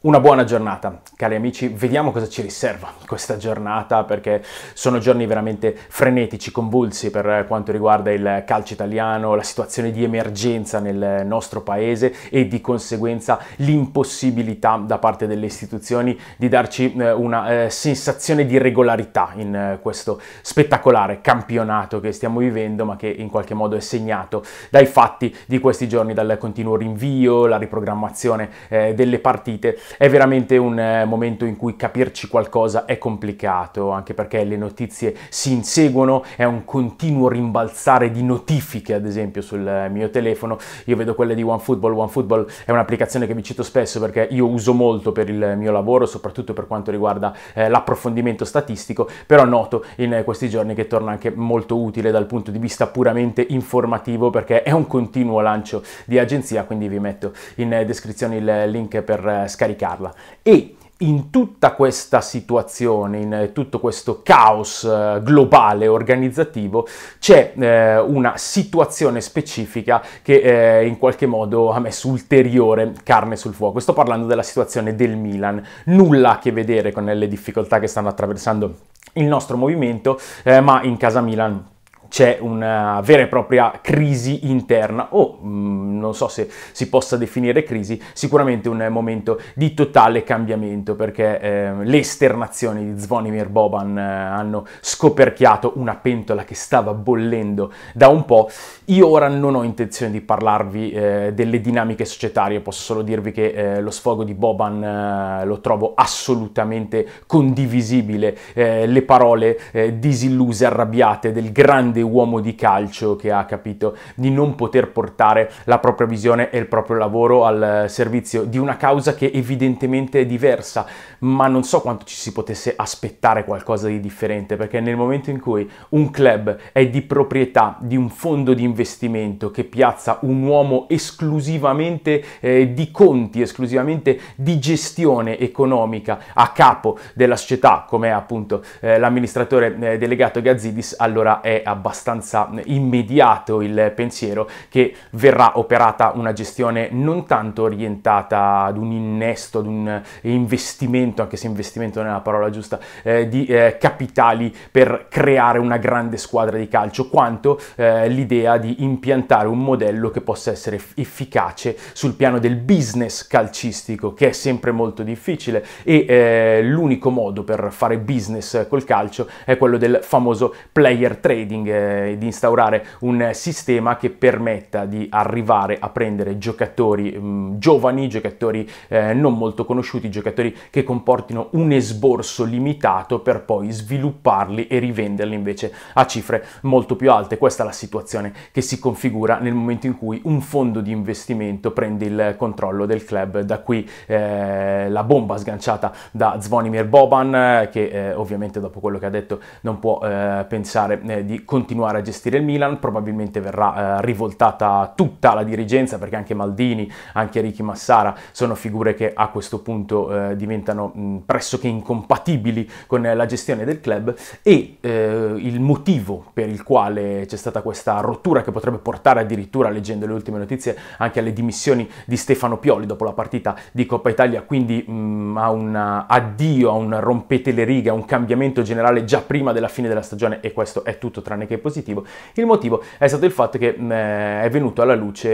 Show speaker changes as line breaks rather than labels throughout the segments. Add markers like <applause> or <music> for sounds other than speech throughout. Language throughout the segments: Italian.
Una buona giornata, cari amici, vediamo cosa ci riserva questa giornata perché sono giorni veramente frenetici, convulsi per quanto riguarda il calcio italiano, la situazione di emergenza nel nostro paese e di conseguenza l'impossibilità da parte delle istituzioni di darci eh, una eh, sensazione di regolarità in eh, questo spettacolare campionato che stiamo vivendo ma che in qualche modo è segnato dai fatti di questi giorni, dal continuo rinvio, la riprogrammazione delle partite è veramente un eh, momento in cui capirci qualcosa è complicato, anche perché le notizie si inseguono, è un continuo rimbalzare di notifiche, ad esempio, sul eh, mio telefono. Io vedo quelle di OneFootball. OneFootball è un'applicazione che mi cito spesso perché io uso molto per il mio lavoro, soprattutto per quanto riguarda eh, l'approfondimento statistico, però noto in eh, questi giorni che torna anche molto utile dal punto di vista puramente informativo perché è un continuo lancio di agenzia, quindi vi metto in descrizione il link per scaricare scaricarla. E in tutta questa situazione, in eh, tutto questo caos eh, globale organizzativo, c'è eh, una situazione specifica che eh, in qualche modo ha messo ulteriore carne sul fuoco. Sto parlando della situazione del Milan, nulla a che vedere con le difficoltà che stanno attraversando il nostro movimento, eh, ma in casa Milan c'è una vera e propria crisi interna o mm, non so se si possa definire crisi, sicuramente un momento di totale cambiamento perché eh, le esternazioni di Zvonimir Boban eh, hanno scoperchiato una pentola che stava bollendo da un po'. Io ora non ho intenzione di parlarvi eh, delle dinamiche societarie, posso solo dirvi che eh, lo sfogo di Boban eh, lo trovo assolutamente condivisibile, eh, le parole disilluse, arrabbiate del grande grande uomo di calcio che ha capito di non poter portare la propria visione e il proprio lavoro al eh, servizio di una causa che evidentemente è diversa, ma non so quanto ci si potesse aspettare qualcosa di differente, perché nel momento in cui un club è di proprietà di un fondo di investimento che piazza un uomo esclusivamente eh, di conti, esclusivamente di gestione economica a capo della società, come appunto eh, l'amministratore eh, delegato Gazzidis, allora è abbastanza abbastanza immediato il pensiero che verrà operata una gestione non tanto orientata ad un innesto, ad un investimento, anche se investimento non è la parola giusta, eh, di eh, capitali per creare una grande squadra di calcio, quanto eh, l'idea di impiantare un modello che possa essere efficace sul piano del business calcistico, che è sempre molto difficile e eh, l'unico modo per fare business col calcio è quello del famoso player trading, eh, eh, di instaurare un sistema che permetta di arrivare a prendere giocatori mh, mm, giovani, giocatori eh, non molto conosciuti, giocatori che comportino un esborso limitato per poi svilupparli e rivenderli invece a cifre molto più alte. Questa è la situazione che si configura nel momento in cui un fondo di investimento prende il controllo del club. Da qui eh, la bomba sganciata da Zvonimir Boban eh, che eh, ovviamente dopo quello che ha detto non può eh, pensare di continuare continuare a gestire il Milan, probabilmente verrà eh, rivoltata tutta la dirigenza perché anche Maldini, anche Ricky Massara sono figure che a questo punto eh, diventano mh, pressoché incompatibili con la gestione del club e eh, il motivo per il quale c'è stata questa rottura che potrebbe portare addirittura, leggendo le ultime notizie, anche alle dimissioni di Stefano Pioli dopo la partita di Coppa Italia, quindi mh, a un addio, a un rompete le righe, a un cambiamento generale già prima della fine della stagione e questo è tutto tranne che che positivo. Il motivo è stato il fatto che mh, mm, eh, è venuto alla luce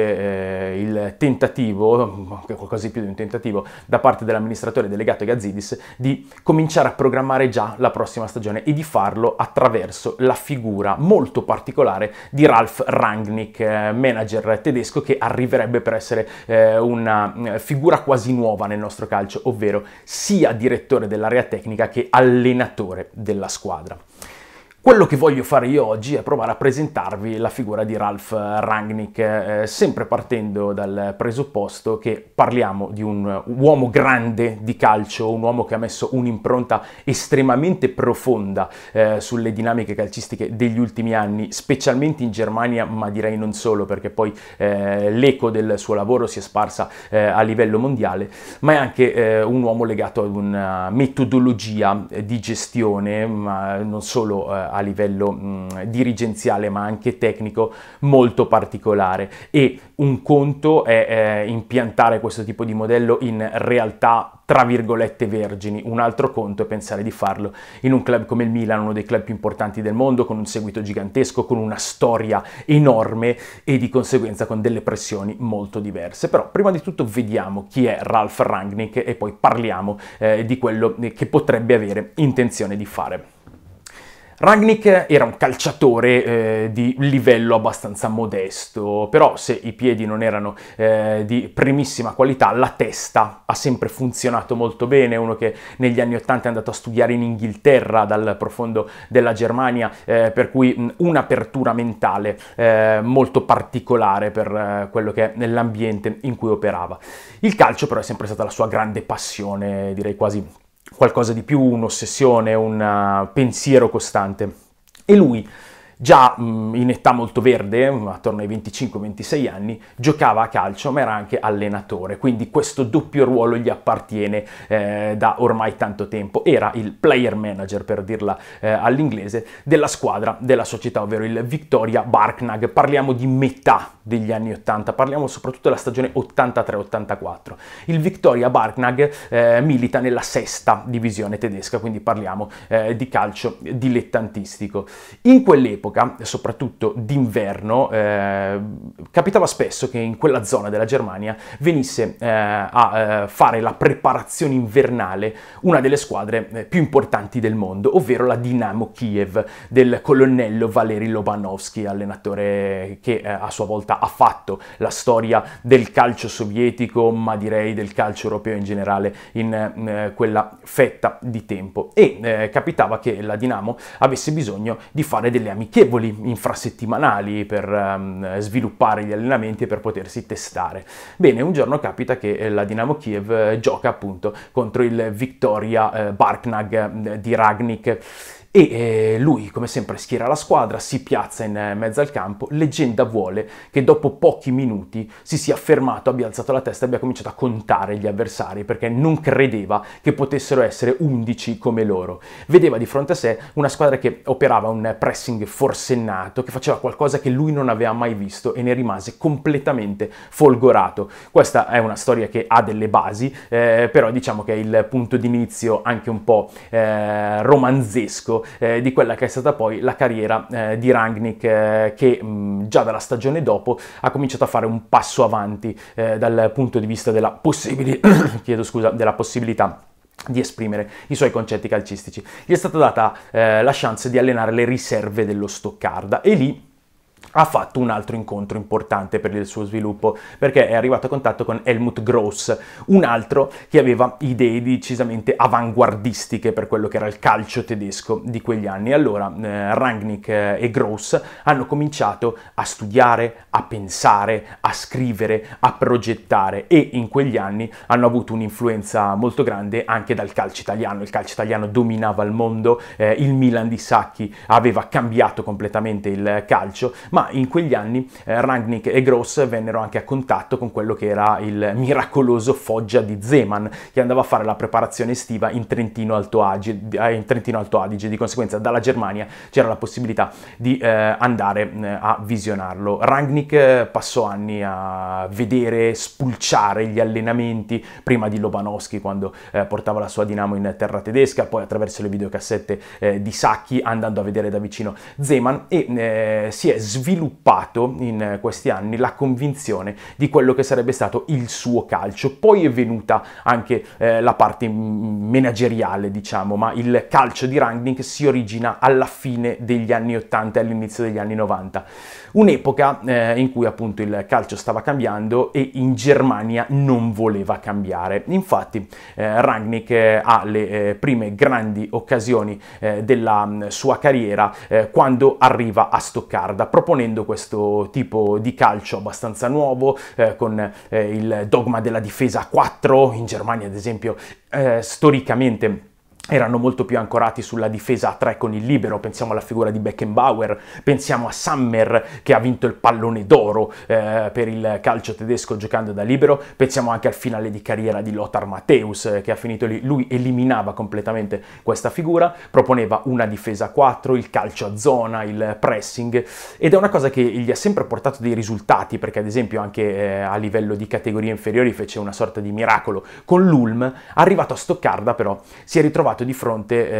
eh, il tentativo, qualcosa di più di un tentativo, da parte dell'amministratore delegato Gazzidis di cominciare a programmare già la prossima stagione e di farlo attraverso la figura molto particolare di Ralf Rangnick, eh, manager tedesco che arriverebbe per essere eh, una mm, figura quasi nuova nel nostro calcio, ovvero sia direttore dell'area tecnica che allenatore della squadra. Quello che voglio fare io oggi è provare a presentarvi la figura di Ralph Rangnick, eh, sempre partendo dal presupposto che parliamo di un uomo grande di calcio, un uomo che ha messo un'impronta estremamente profonda eh, sulle dinamiche calcistiche degli ultimi anni, specialmente in Germania, ma direi non solo, perché poi eh, l'eco del suo lavoro si è sparsa eh, a livello mondiale, ma è anche eh, un uomo legato ad una metodologia di gestione, ma non solo eh, a livello mh, mm, dirigenziale ma anche tecnico molto particolare e un conto è eh, impiantare questo tipo di modello in realtà tra virgolette vergini, un altro conto è pensare di farlo in un club come il Milan, uno dei club più importanti del mondo, con un seguito gigantesco, con una storia enorme e di conseguenza con delle pressioni molto diverse. Però prima di tutto vediamo chi è Ralph Rangnick e poi parliamo eh, di quello che potrebbe avere intenzione di fare. Ragnick era un calciatore eh, di livello abbastanza modesto, però se i piedi non erano eh, di primissima qualità, la testa ha sempre funzionato molto bene, uno che negli anni 80 è andato a studiare in Inghilterra dal profondo della Germania, eh, per cui un'apertura mentale eh, molto particolare per eh, quello che è nell'ambiente in cui operava. Il calcio però è sempre stata la sua grande passione, direi quasi qualcosa di più, un'ossessione, un eh, pensiero costante. E lui Già mh, in età molto verde, attorno ai 25-26 anni, giocava a calcio ma era anche allenatore, quindi questo doppio ruolo gli appartiene eh, da ormai tanto tempo. Era il player manager, per dirla eh, all'inglese, della squadra della società, ovvero il Victoria Barknag. Parliamo di metà degli anni 80, parliamo soprattutto della stagione 83-84. Il Victoria Barknag eh, milita nella sesta divisione tedesca, quindi parliamo eh, di calcio dilettantistico. In quell'epoca all'epoca, soprattutto d'inverno, eh, capitava spesso che in quella zona della Germania venisse eh, a eh, fare la preparazione invernale una delle squadre eh, più importanti del mondo, ovvero la Dinamo Kiev del colonnello Valeri Lobanovsky, allenatore che eh, a sua volta ha fatto la storia del calcio sovietico, ma direi del calcio europeo in generale in quella fetta di tempo. E capitava che la Dinamo avesse bisogno di fare delle amiche amichevoli infrasettimanali per um, sviluppare gli allenamenti e per potersi testare. Bene, un giorno capita che eh, la Dinamo Kiev eh, gioca appunto contro il Victoria eh, Barknag di Ragnik e eh, lui come sempre schiera la squadra, si piazza in eh, mezzo al campo, leggenda vuole che dopo pochi minuti si sia fermato, abbia alzato la testa e abbia cominciato a contare gli avversari perché non credeva che potessero essere 11 come loro. Vedeva di fronte a sé una squadra che operava un pressing forsennato, che faceva qualcosa che lui non aveva mai visto e ne rimase completamente folgorato. Questa è una storia che ha delle basi, eh, però diciamo che è il punto d'inizio anche un po' eh, romanzesco eh, di quella che è stata poi la carriera eh, di Rangnick eh, che mh, mm, già dalla stagione dopo ha cominciato a fare un passo avanti eh, dal punto di vista della, possibili- <coughs> scusa, della possibilità di esprimere i suoi concetti calcistici. Gli è stata data eh, la chance di allenare le riserve dello Stoccarda e lì ha fatto un altro incontro importante per il suo sviluppo, perché è arrivato a contatto con Helmut Gross, un altro che aveva idee decisamente avanguardistiche per quello che era il calcio tedesco di quegli anni. Allora eh, Rangnick eh, e Gross hanno cominciato a studiare, a pensare, a scrivere, a progettare e in quegli anni hanno avuto un'influenza molto grande anche dal calcio italiano. Il calcio italiano dominava il mondo, eh, il Milan di Sacchi aveva cambiato completamente il calcio, ma in quegli anni eh, Rangnick e Gross vennero anche a contatto con quello che era il miracoloso Foggia di Zeman, che andava a fare la preparazione estiva in Trentino Alto Adige, eh, in Trentino Alto Adige. di conseguenza dalla Germania c'era la possibilità di eh, andare eh, a visionarlo. Rangnick eh, passò anni a vedere, spulciare gli allenamenti, prima di Lobanowski quando eh, portava la sua Dinamo in terra tedesca, poi attraverso le videocassette eh, di Sacchi andando a vedere da vicino Zeman e si è sviluppato sviluppato in eh, questi anni la convinzione di quello che sarebbe stato il suo calcio. Poi è venuta anche eh, la parte mm, manageriale, diciamo, ma il calcio di Rangnick si origina alla fine degli anni 80 e all'inizio degli anni 90. Un'epoca eh, in cui appunto il calcio stava cambiando e in Germania non voleva cambiare. Infatti eh, Rangnick eh, ha le eh, prime grandi occasioni della mm, sua carriera quando arriva a Stoccarda proponendo imponendo questo tipo di calcio abbastanza nuovo, eh, con eh, il dogma della difesa a 4, in Germania ad esempio eh, storicamente erano molto più ancorati sulla difesa a tre con il libero, pensiamo alla figura di Beckenbauer, pensiamo a Summer che ha vinto il pallone d'oro eh, per il calcio tedesco giocando da libero, pensiamo anche al finale di carriera di Lothar Matthäus eh, che ha finito lì, lui eliminava completamente questa figura, proponeva una difesa a 4, il calcio a zona, il pressing ed è una cosa che gli ha sempre portato dei risultati perché ad esempio anche eh, a livello di categorie inferiori fece una sorta di miracolo con l'Ulm, arrivato a Stoccarda però si è ritrovato trovato di fronte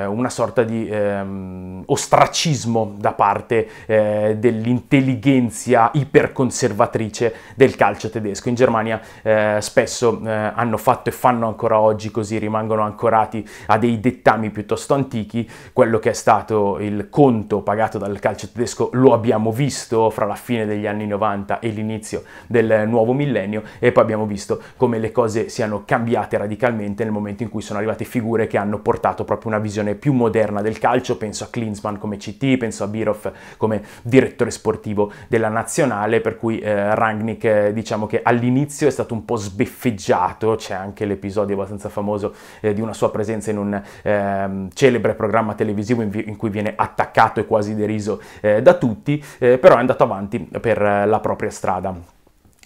eh, una sorta di ehm, ostracismo da parte eh, dell'intelligenza iperconservatrice del calcio tedesco. In Germania eh, spesso eh, hanno fatto e fanno ancora oggi così, rimangono ancorati a dei dettami piuttosto antichi. Quello che è stato il conto pagato dal calcio tedesco lo abbiamo visto fra la fine degli anni 90 e l'inizio del nuovo millennio e poi abbiamo visto come le cose siano cambiate radicalmente nel momento in cui sono arrivate figure figure che hanno portato proprio una visione più moderna del calcio, penso a Klinsmann come CT, penso a Biroff come direttore sportivo della nazionale, per cui eh, Rangnick eh, diciamo che all'inizio è stato un po' sbeffeggiato, c'è anche l'episodio abbastanza famoso eh, di una sua presenza in un ehm, celebre programma televisivo in, in, cui viene attaccato e quasi deriso eh, da tutti, eh, però è andato avanti per la propria strada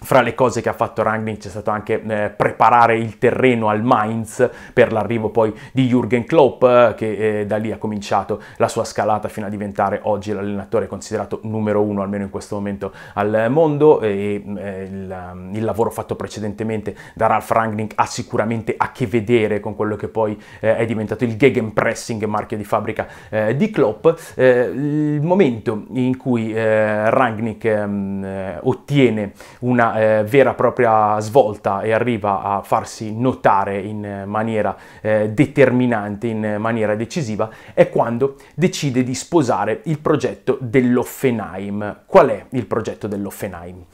fra le cose che ha fatto Rangnick c'è stato anche eh, preparare il terreno al Mainz per l'arrivo poi di Jürgen Klopp che eh, da lì ha cominciato la sua scalata fino a diventare oggi l'allenatore considerato numero uno almeno in questo momento al mondo e eh, il, um, il, lavoro fatto precedentemente da Ralf Rangnick ha sicuramente a che vedere con quello che poi eh, è diventato il Gegenpressing marchio di fabbrica eh, di Klopp il momento in cui Rangnick ehm, ottiene una eh, vera e propria svolta e arriva a farsi notare in eh, maniera eh, determinante, in eh, maniera decisiva, è quando decide di sposare il progetto dell'Offenheim. Qual è il progetto dell'Offenheim?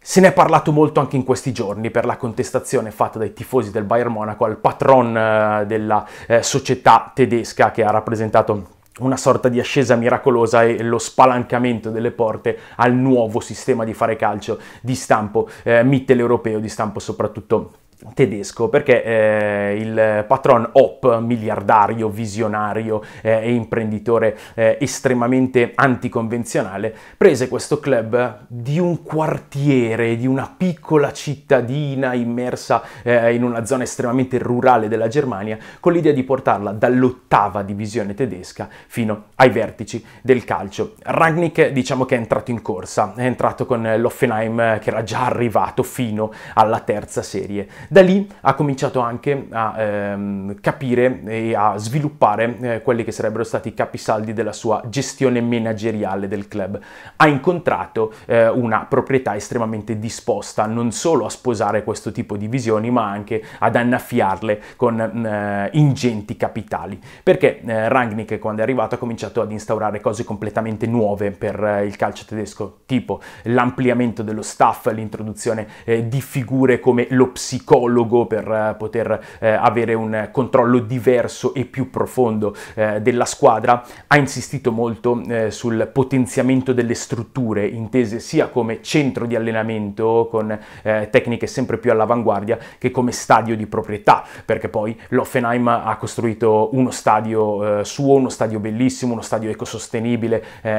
Se ne è parlato molto anche in questi giorni per la contestazione fatta dai tifosi del Bayern Monaco al patron eh, della eh, società tedesca che ha rappresentato una sorta di ascesa miracolosa e lo spalancamento delle porte al nuovo sistema di fare calcio di stampo eh, mitteleuropeo, di stampo soprattutto tedesco perché eh, il patron Hop, miliardario, visionario eh, e imprenditore eh, estremamente anticonvenzionale, prese questo club di un quartiere, di una piccola cittadina immersa eh, in una zona estremamente rurale della Germania, con l'idea di portarla dall'ottava divisione tedesca fino ai vertici del calcio. Ragnick diciamo che è entrato in corsa, è entrato con l'Offenheim che era già arrivato fino alla terza serie da lì ha cominciato anche a ehm, capire e a sviluppare eh, quelli che sarebbero stati i capisaldi della sua gestione manageriale del club. Ha incontrato eh, una proprietà estremamente disposta non solo a sposare questo tipo di visioni, ma anche ad annaffiarle con mm, eh, ingenti capitali. Perché eh, Rangnick, quando è arrivato, ha cominciato ad instaurare cose completamente nuove per eh, il calcio tedesco, tipo l'ampliamento dello staff, l'introduzione eh, di figure come lo psicologo patologo per eh, poter eh, avere un controllo diverso e più profondo eh, della squadra, ha insistito molto eh, sul potenziamento delle strutture, intese sia come centro di allenamento con eh, tecniche sempre più all'avanguardia che come stadio di proprietà, perché poi l'Offenheim ha costruito uno stadio eh, suo, uno stadio bellissimo, uno stadio ecosostenibile,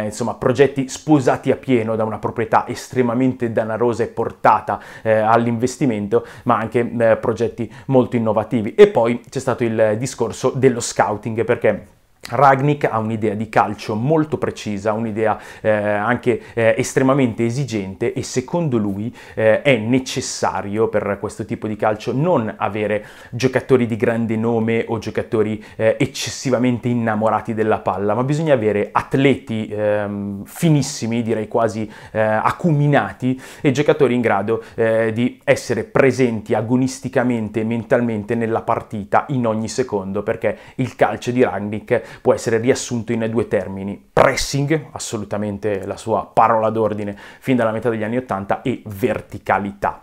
insomma progetti sposati a pieno da una proprietà estremamente danarosa e portata all'investimento, ma anche eh, progetti molto innovativi. E poi c'è stato il discorso dello scouting perché Ragnik ha un'idea di calcio molto precisa, un'idea eh, anche eh, estremamente esigente e secondo lui eh, è necessario per questo tipo di calcio non avere giocatori di grande nome o giocatori eh, eccessivamente innamorati della palla, ma bisogna avere atleti ehm, finissimi, direi quasi eh, acuminati e giocatori in grado eh, di essere presenti agonisticamente e mentalmente nella partita in ogni secondo perché il calcio di Ragnick può essere riassunto in due termini, pressing, assolutamente la sua parola d'ordine fin dalla metà degli anni 80, e verticalità.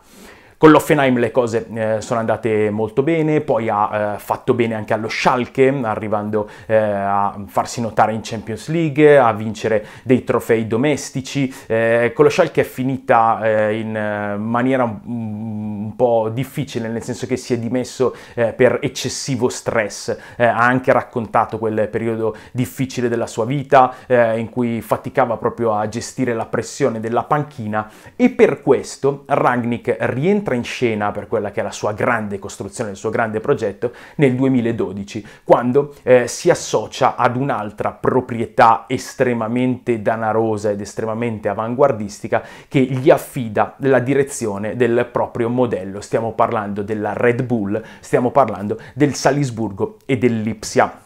Con l'Offenheim le cose eh, sono andate molto bene, poi ha eh, fatto bene anche allo Schalke, arrivando eh, a farsi notare in Champions League, a vincere dei trofei domestici. Eh, con lo Schalke è finita eh, in eh, maniera un, un, po' difficile, nel senso che si è dimesso per eccessivo stress. ha anche raccontato quel periodo difficile della sua vita, in cui faticava proprio a gestire la pressione della panchina e per questo Ragnick rientra in scena per quella che è la sua grande costruzione, il suo grande progetto, nel 2012, quando eh, si associa ad un'altra proprietà estremamente danarosa ed estremamente avanguardistica che gli affida la direzione del proprio modello. Stiamo parlando della Red Bull, stiamo parlando del Salisburgo e dell'Ipsia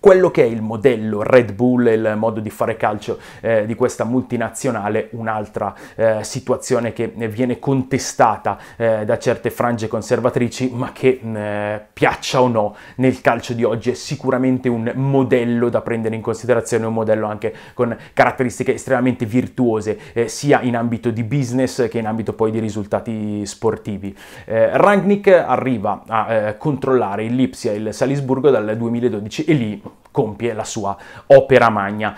quello che è il modello Red Bull e il modo di fare calcio eh, di questa multinazionale, un'altra eh, situazione che viene contestata eh, da certe frange conservatrici, ma che mm, eh, piaccia o no nel calcio di oggi è sicuramente un modello da prendere in considerazione, un modello anche con caratteristiche estremamente virtuose, eh, sia in ambito di business che in ambito poi di risultati sportivi. Eh, Rangnick arriva a controllare il Lipsia e il Salisburgo dal 2012 e lì compie la sua opera magna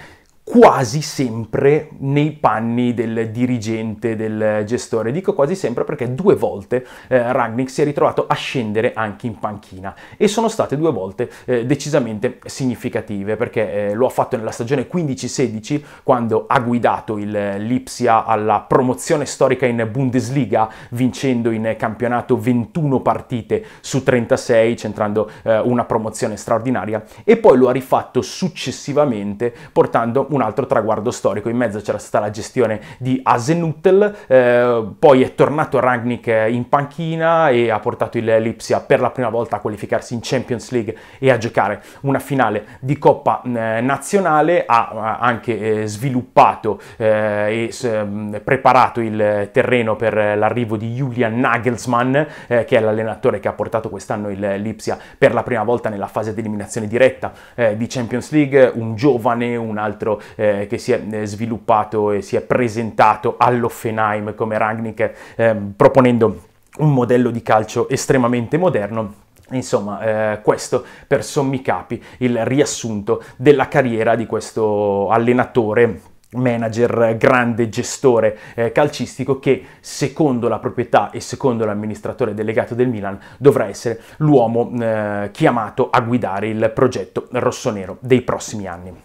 quasi sempre nei panni del dirigente, del gestore. Dico quasi sempre perché due volte eh, Ragnick si è ritrovato a scendere anche in panchina e sono state due volte eh, decisamente significative perché eh, lo ha fatto nella stagione 15-16 quando ha guidato il Lipsia alla promozione storica in Bundesliga vincendo in campionato 21 partite su 36 centrando eh, una promozione straordinaria e poi lo ha rifatto successivamente portando una un altro traguardo storico. In mezzo c'era stata la gestione di Asenutel, eh, poi è tornato Ragnick in panchina e ha portato il Lipsia per la prima volta a qualificarsi in Champions League e a giocare una finale di Coppa eh, Nazionale. Ha anche eh, sviluppato eh, e mm, preparato il terreno per l'arrivo di Julian Nagelsmann, eh, che è l'allenatore che ha portato quest'anno il Lipsia per la prima volta nella fase di eliminazione diretta eh, di Champions League. Un giovane, un altro eh, che si è eh, sviluppato e si è presentato all'Offenheim come Ragnick eh, proponendo un modello di calcio estremamente moderno Insomma, eh, questo per sommi capi il riassunto della carriera di questo allenatore manager, grande gestore eh, calcistico che secondo la proprietà e secondo l'amministratore delegato del Milan dovrà essere l'uomo eh, chiamato a guidare il progetto rossonero dei prossimi anni.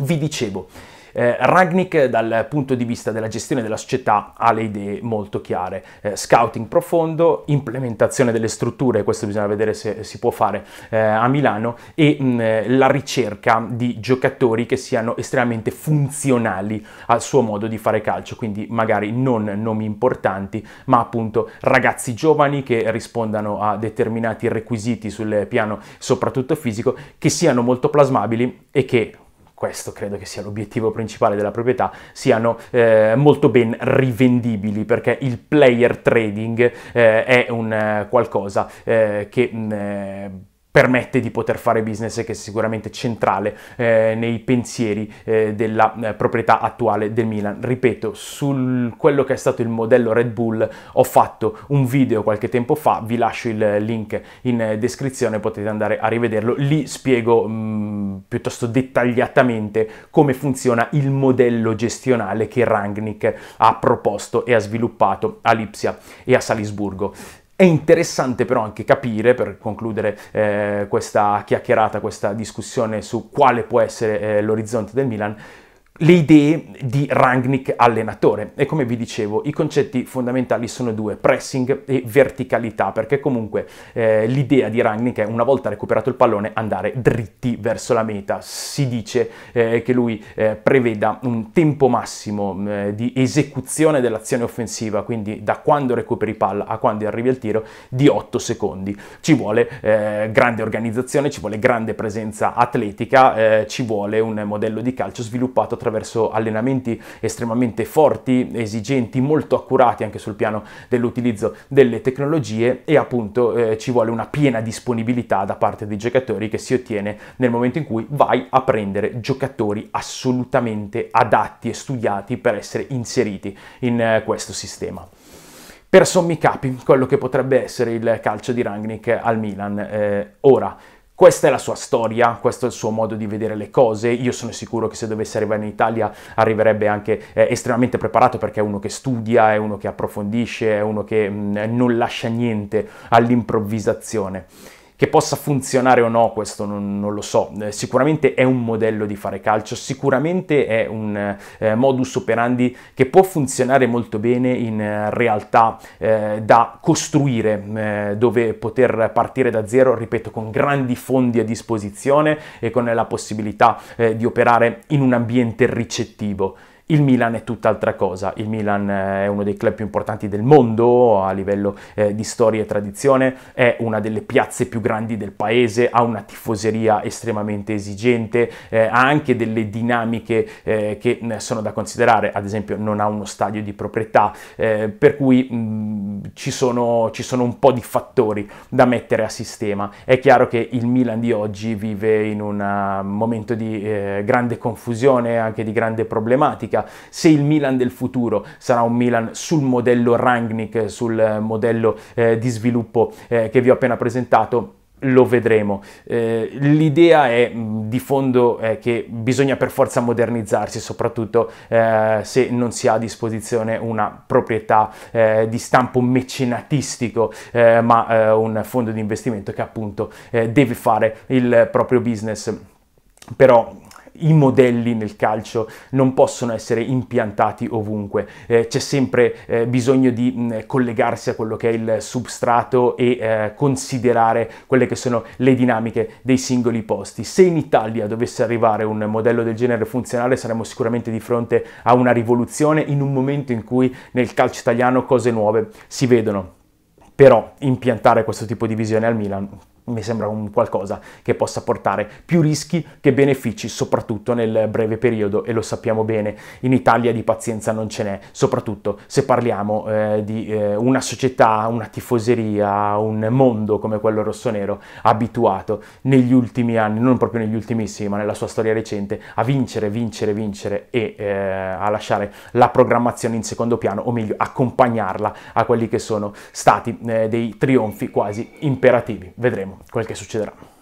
Vi dicevo, eh, Ragnick dal punto di vista della gestione della società ha le idee molto chiare, eh, scouting profondo, implementazione delle strutture, questo bisogna vedere se si può fare eh, a Milano, e mh, mm, eh, la ricerca di giocatori che siano estremamente funzionali al suo modo di fare calcio, quindi magari non nomi importanti, ma appunto ragazzi giovani che rispondano a determinati requisiti sul piano soprattutto fisico, che siano molto plasmabili e che questo credo che sia l'obiettivo principale della proprietà, siano eh, molto ben rivendibili perché il player trading eh, è un eh, qualcosa eh, che mh, mm, eh, permette di poter fare business che è sicuramente centrale eh, nei pensieri eh, della eh, proprietà attuale del Milan. Ripeto, su quello che è stato il modello Red Bull ho fatto un video qualche tempo fa, vi lascio il link in descrizione, potete andare a rivederlo, lì spiego mh, mm, piuttosto dettagliatamente come funziona il modello gestionale che Rangnick ha proposto e ha sviluppato a Lipsia e a Salisburgo. È interessante però anche capire, per concludere eh, questa chiacchierata, questa discussione su quale può essere eh, l'orizzonte del Milan, le idee di Rangnick allenatore e come vi dicevo i concetti fondamentali sono due, pressing e verticalità perché comunque eh, l'idea di Rangnick è una volta recuperato il pallone andare dritti verso la meta, si dice eh, che lui eh, preveda un tempo massimo eh, di esecuzione dell'azione offensiva quindi da quando recuperi palla a quando arrivi al tiro di 8 secondi, ci vuole eh, grande organizzazione, ci vuole grande presenza atletica, eh, ci vuole un modello di calcio sviluppato tra attraverso allenamenti estremamente forti, esigenti, molto accurati anche sul piano dell'utilizzo delle tecnologie e appunto eh, ci vuole una piena disponibilità da parte dei giocatori che si ottiene nel momento in cui vai a prendere giocatori assolutamente adatti e studiati per essere inseriti in eh, questo sistema per sommi capi quello che potrebbe essere il calcio di Rangnick al Milan eh, ora. Questa è la sua storia, questo è il suo modo di vedere le cose. Io sono sicuro che se dovesse arrivare in Italia arriverebbe anche eh, estremamente preparato perché è uno che studia, è uno che approfondisce, è uno che mh, mm, non lascia niente all'improvvisazione. Che possa funzionare o no, questo non, non lo so. Eh, sicuramente è un modello di fare calcio, sicuramente è un eh, modus operandi che può funzionare molto bene in eh, realtà eh, da costruire, eh, dove poter partire da zero, ripeto, con grandi fondi a disposizione e con la possibilità eh, di operare in un ambiente ricettivo. Il Milan è tutt'altra cosa, il Milan eh, è uno dei club più importanti del mondo a livello eh, di storia e tradizione, è una delle piazze più grandi del paese, ha una tifoseria estremamente esigente, eh, ha anche delle dinamiche eh, che sono da considerare, ad esempio non ha uno stadio di proprietà, eh, per cui mh, ci, sono, ci sono un po' di fattori da mettere a sistema. È chiaro che il Milan di oggi vive in un momento di eh, grande confusione, anche di grande problematica, significa se il Milan del futuro sarà un Milan sul modello Rangnick, sul eh, modello eh, di sviluppo eh, che vi ho appena presentato lo vedremo. Eh, l'idea è di fondo è che bisogna per forza modernizzarsi, soprattutto eh, se non si ha a disposizione una proprietà eh, di stampo mecenatistico, eh, ma eh, un fondo di investimento che appunto deve fare il proprio business. Però i modelli nel calcio non possono essere impiantati ovunque, eh, c'è sempre eh, bisogno di mh, collegarsi a quello che è il substrato e eh, considerare quelle che sono le dinamiche dei singoli posti. Se in Italia dovesse arrivare un modello del genere funzionale saremmo sicuramente di fronte a una rivoluzione in un momento in cui nel calcio italiano cose nuove si vedono. Però impiantare questo tipo di visione al Milan mi sembra un qualcosa che possa portare più rischi che benefici, soprattutto nel breve periodo, e lo sappiamo bene, in Italia di pazienza non ce n'è, soprattutto se parliamo eh, di eh, una società, una tifoseria, un mondo come quello rossonero, abituato negli ultimi anni, non proprio negli ultimissimi, ma nella sua storia recente, a vincere, vincere, vincere e eh, a lasciare la programmazione in secondo piano, o meglio, accompagnarla a quelli che sono stati eh, dei trionfi quasi imperativi. Vedremo quel che succederà.